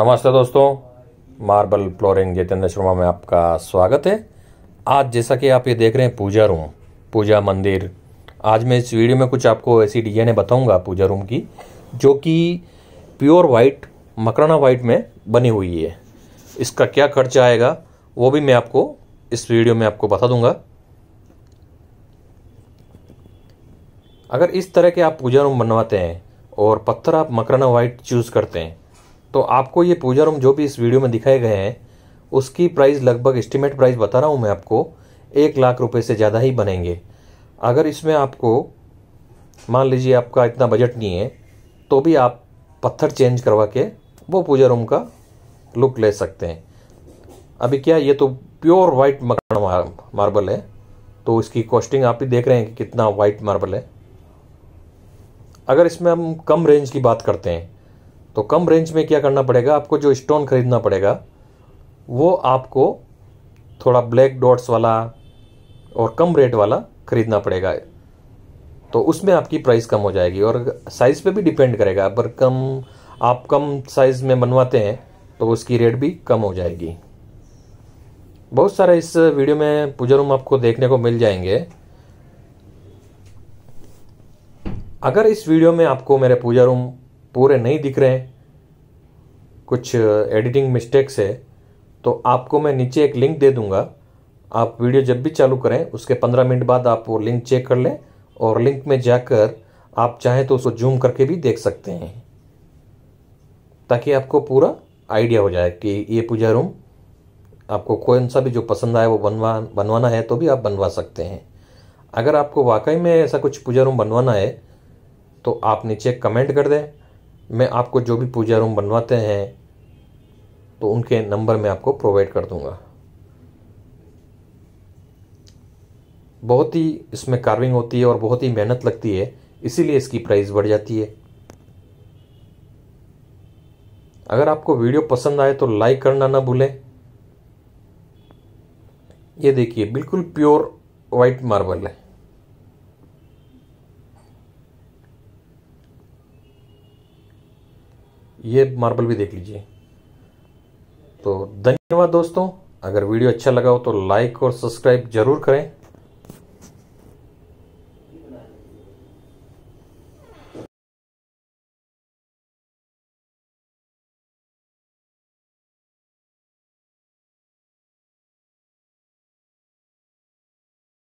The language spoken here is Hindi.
नमस्ते दोस्तों मार्बल फ्लोरिंग जितेंद्र शर्मा में आपका स्वागत है आज जैसा कि आप ये देख रहे हैं पूजा रूम पूजा मंदिर आज मैं इस वीडियो में कुछ आपको ऐसी डिजाइनें बताऊंगा पूजा रूम की जो कि प्योर वाइट मकराना वाइट में बनी हुई है इसका क्या खर्चा आएगा वो भी मैं आपको इस वीडियो में आपको बता दूंगा अगर इस तरह के आप पूजा रूम बनवाते हैं और पत्थर आप मकराना वाइट चूज़ करते हैं तो आपको ये पूजा रूम जो भी इस वीडियो में दिखाए गए हैं उसकी प्राइस लगभग एस्टिमेट प्राइस बता रहा हूँ मैं आपको एक लाख रुपए से ज़्यादा ही बनेंगे अगर इसमें आपको मान लीजिए आपका इतना बजट नहीं है तो भी आप पत्थर चेंज करवा के वो पूजा रूम का लुक ले सकते हैं अभी क्या ये तो प्योर वाइट मकान मार्बल है तो इसकी कॉस्टिंग आप ही देख रहे हैं कि कितना वाइट मार्बल है अगर इसमें हम कम रेंज की बात करते हैं तो कम रेंज में क्या करना पड़ेगा आपको जो स्टोन खरीदना पड़ेगा वो आपको थोड़ा ब्लैक डॉट्स वाला और कम रेट वाला खरीदना पड़ेगा तो उसमें आपकी प्राइस कम हो जाएगी और साइज़ पे भी डिपेंड करेगा अगर कम आप कम साइज़ में बनवाते हैं तो उसकी रेट भी कम हो जाएगी बहुत सारे इस वीडियो में पूजा रूम आपको देखने को मिल जाएंगे अगर इस वीडियो में आपको मेरे पूजा रूम पूरे नहीं दिख रहे हैं कुछ एडिटिंग मिस्टेक्स है तो आपको मैं नीचे एक लिंक दे दूंगा आप वीडियो जब भी चालू करें उसके पंद्रह मिनट बाद आप वो लिंक चेक कर लें और लिंक में जाकर आप चाहें तो उसको जूम करके भी देख सकते हैं ताकि आपको पूरा आइडिया हो जाए कि ये पूजा रूम आपको कौन सा भी जो पसंद आए वो बनवा बनवाना है तो भी आप बनवा सकते हैं अगर आपको वाकई में ऐसा कुछ पूजा रूम बनवाना है तो आप नीचे कमेंट कर दें मैं आपको जो भी पूजा रूम बनवाते हैं तो उनके नंबर मैं आपको प्रोवाइड कर दूंगा बहुत ही इसमें कार्विंग होती है और बहुत ही मेहनत लगती है इसीलिए इसकी प्राइस बढ़ जाती है अगर आपको वीडियो पसंद आए तो लाइक करना ना भूलें ये देखिए बिल्कुल प्योर वाइट मार्बल है ये मार्बल भी देख लीजिए तो धन्यवाद दोस्तों अगर वीडियो अच्छा लगा हो तो लाइक और सब्सक्राइब जरूर करें